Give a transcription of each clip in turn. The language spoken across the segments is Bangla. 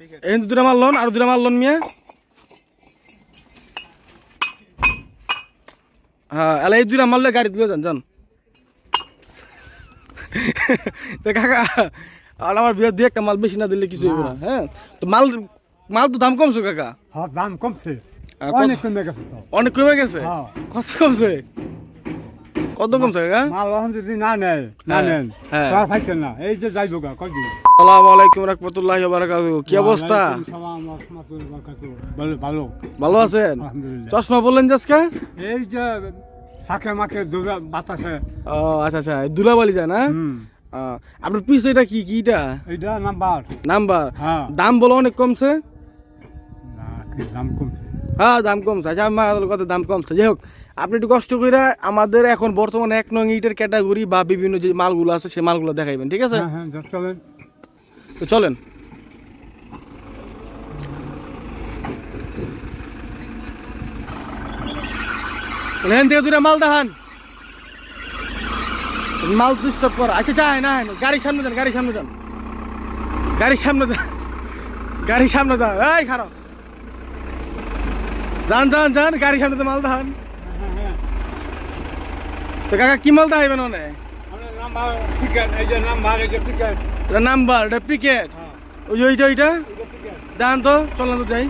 হ্যাঁ, এই দুটা মাল লোন আর দুটা মাল লোন মিয়া হ্যাঁ এলে এই দুটা মারলে গাড়ি তুলে জান যান কাকা আর আমার বিয়ের দুই একটা মাল বেশি না দিলে কিছু হইব না হ্যাঁ তো মাল মাল তো দাম কমছে কাকা হ্যাঁ দাম কমছে অনেক কমে গেছে অনেক কমে গেছে হ্যাঁ। কত কমছে কত কম থাকে হ্যাঁ? মাল বাহন যদি না নেয় না হ্যাঁ, নেন হ্যাঁ। তার না এই যে যাইব গা দিন আসসালামু আলাইকুম রাহমাতুল্লাহি ওয়া বারাকাতুহু কি অবস্থা ভালো ভালো আছেন চশমা বললেন আজকে এই যে সাকে মাকে বাতাসে ও আচ্ছা আচ্ছা দুলাবালি যায় না আপনার পিস এটা কি কিটা এটা নাম্বার নাম্বার দাম বলো অনেক কমছে দাম কমছে হ্যাঁ দাম কমছে আচ্ছা আমার কথা দাম কমছে যাই হোক আপনি একটু কষ্ট করে আমাদের এখন বর্তমানে এক নং ইটের ক্যাটাগরি বা বিভিন্ন যে মালগুলো আছে সেই মালগুলো দেখাইবেন ঠিক আছে হ্যাঁ, হ্যাঁ, চলেন তো চলেন এখান থেকে দুটা মাল দেখান মাল ডিস্টার্ব কর আচ্ছা যাই না গাড়ির সামনে যান গাড়ির সামনে যান গাড়ির সামনে যান গাড়ির সামনে যান এই খারাপ যান যান যান গাড়ির সামনে তো মাল দেখান তো কাকা কি মালটা আইবেন ওনে নাম্বার এটা পিকেট হ্যাঁ। ওই ওইটা ওইটা দেখান তো চলেন তো যাই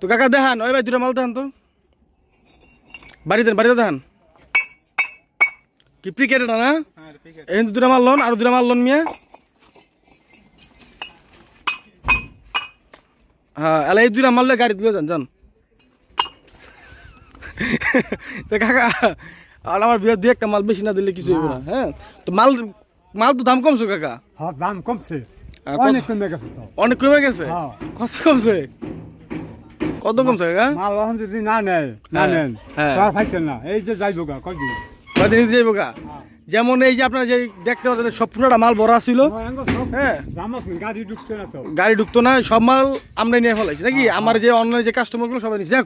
তো কাকা দেখান ওই ভাই দুটা মাল দেখান তো বাড়িতে বাড়িতে দেখান কি পিকেট এটা না হ্যাঁ, এই দুটো মাল লোন আর দুটা মাল লোন মিয়া হ্যাঁ আলে এই দুটা মারলে গাড়ি তুলে যান যান তো কাকা আর আমার বিয়ে দু একটা মাল বেশি না দিলে কিছু হবে না হ্যাঁ তো মাল মাল তো দাম কমছে কাকা হ্যাঁ দাম কমছে অনেক কমে গেছে তো অনেক কমে গেছে হ্যাঁ। কত কমছে কত কমছে কাকা মাল এখন যদি না নেয় না হ্যাঁ, নেন হ্যাঁ। তার ফাইছেন না এই যে যাইবো গা কয়দিন কয়দিন যাইব গা যেমন এই যে আপনার যে দেখতে পাচ্ছেন সব পুরোটা মাল ভরা ছিল গাড়ি ঢুকতো না সব মাল আমরা নিয়ে ফেলাইছি নাকি আমার যে অনলাইন যে কাস্টমার গুলো সবাই নিয়েছে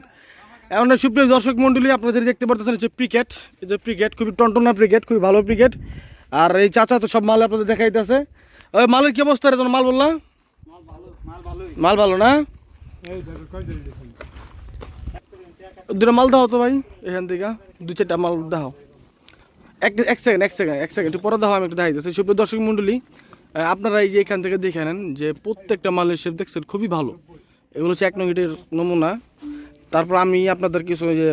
এখন সুপ্রিয় দর্শক মন্ডলী আপনাদের দেখতে পারতেছেন হচ্ছে ক্রিকেট এই যে ক্রিকেট খুবই টনটনা ক্রিকেট খুবই ভালো ক্রিকেট আর এই চাচা তো সব মাল আপনাদের দেখাইতেছে ওই মালের কি অবস্থা রে তোমার মাল বললা মাল ভালো না দুটো মাল দাও তো ভাই এখান থেকে দু চারটা মাল দাও এক এক সেকেন্ড এক সেকেন্ড এক সেকেন্ড একটু পরে দাও আমি একটু দেখাই সুপ্রিয় দর্শক মন্ডলী আপনারা এই যে এখান থেকে দেখে নেন যে প্রত্যেকটা মালের শেপ দেখছেন খুবই ভালো এগুলো হচ্ছে এক এটির নমুনা তারপর আমি আপনাদের কিছু যে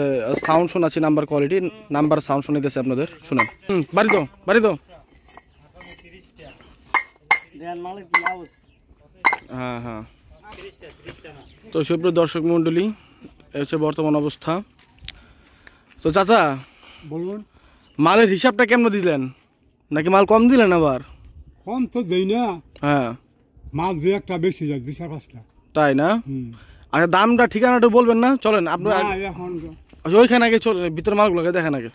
সাউন্ড শোনাচ্ছি নাম্বার কোয়ালিটি নাম্বার সাউন্ড শুনে দিয়েছে আপনাদের শুনেন হুম বাড়ি তো বাড়ি তো হ্যাঁ হ্যাঁ তো সুপ্রিয় দর্শক মণ্ডলী এ হচ্ছে বর্তমান অবস্থা তো চাচা বলুন মালের হিসাবটা কেমন দিলেন নাকি মাল কম দিলেন আবার কম তো দেই না হ্যাঁ মাল যে একটা বেশি যায় দুশো পাঁচটা তাই না আচ্ছা দামটা ঠিকানাটা বলবেন না চলেন আপনার আচ্ছা ওইখানে আগে চলেন ভিতরে মালগুলোকে দেখেন আগে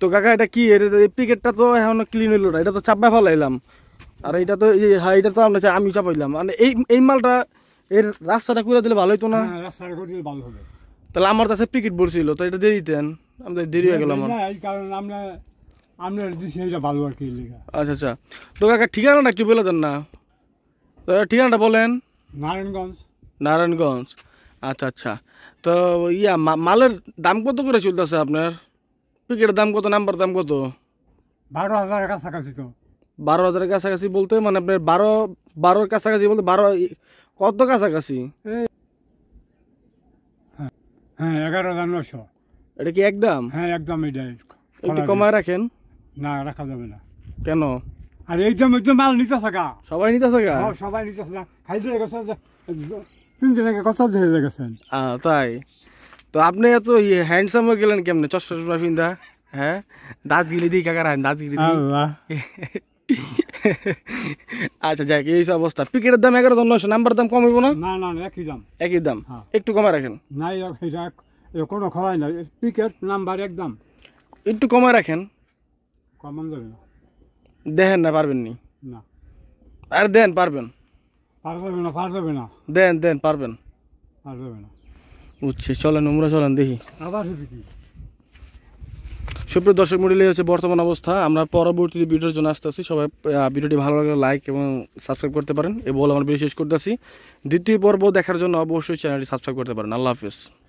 তো কাকা এটা কি এটা পিকেটটা তো এখন ক্লিন হইলো এটা তো চাপা ফলাইলাম আর এটা তো হ্যাঁ এটা তো আপনার আমি চাপাইলাম মানে এই এই মালটা এর রাস্তাটা করে দিলে ভালো হইতো না তাহলে আমার কাছে পিকেট বলছিল তো এটা দিয়ে দিতেন আমাদের দেরি হয়ে গেল আমার আচ্ছা আচ্ছা তো কাকা ঠিকানাটা একটু বলে দেন না তো ঠিকানাটা বলেন নারায়ণগঞ্জ নারায়ণগঞ্জ আচ্ছা আচ্ছা তো ইয়া মালের দাম কত করে চলতেছে আপনার পিকেটের দাম কত নাম্বার দাম কত বারো হাজারের কাছাকাছি তো বারো হাজারের কাছাকাছি বলতে মানে আপনার বারো বারোর কাছাকাছি বলতে বারো কত কাছাকাছি হ্যাঁ এগারো হাজার নশো এটা কি একদম হ্যাঁ একদম এটা একটু কমায় রাখেন না রাখা যাবে না কেন আর এই একদম তো মাল নিতে থাকা সবাই নিতে থাকা হ্যাঁ, সবাই নিতে থাকা খাই দিয়ে গেছে তিন দিন আগে কথা দিয়ে গেছেন তাই তো আপনি এত হ্যান্ডসাম হয়ে গেলেন কেমনে চশমা চশমা পিন্দা হ্যাঁ দাঁত গিলি দিই কাকার দাঁত গিলি দিই আচ্ছা যাক এই সব অবস্থা পিকেটের দাম এগারো দাম নয়শো নাম্বার দাম কমাইবো না না না একই দাম একই দাম হ্যাঁ। একটু কমায় রাখেন নাই কোনো খোলাই না পিকেট নাম্বার একদম একটু কমায় রাখেন কমান যাবে না দেখেন না পারবেন নি না আর দেন পারবেন পারবে না পারবে না দেন দেন পারবেন পারবে না চলেন উমরা চলেন দেখি আবার সুপ্রিয় দর্শক মন্ডলী হচ্ছে বর্তমান অবস্থা আমরা পরবর্তীতে ভিডিওর জন্য আসতেছি সবাই ভিডিওটি ভালো লাগলে লাইক এবং সাবস্ক্রাইব করতে পারেন এবং আমরা ভিডিও শেষ করতেছি দ্বিতীয় পর্ব দেখার জন্য অবশ্যই চ্যানেলটি সাবস্ক্রাইব করতে পারেন আল্লাহ হাফিজ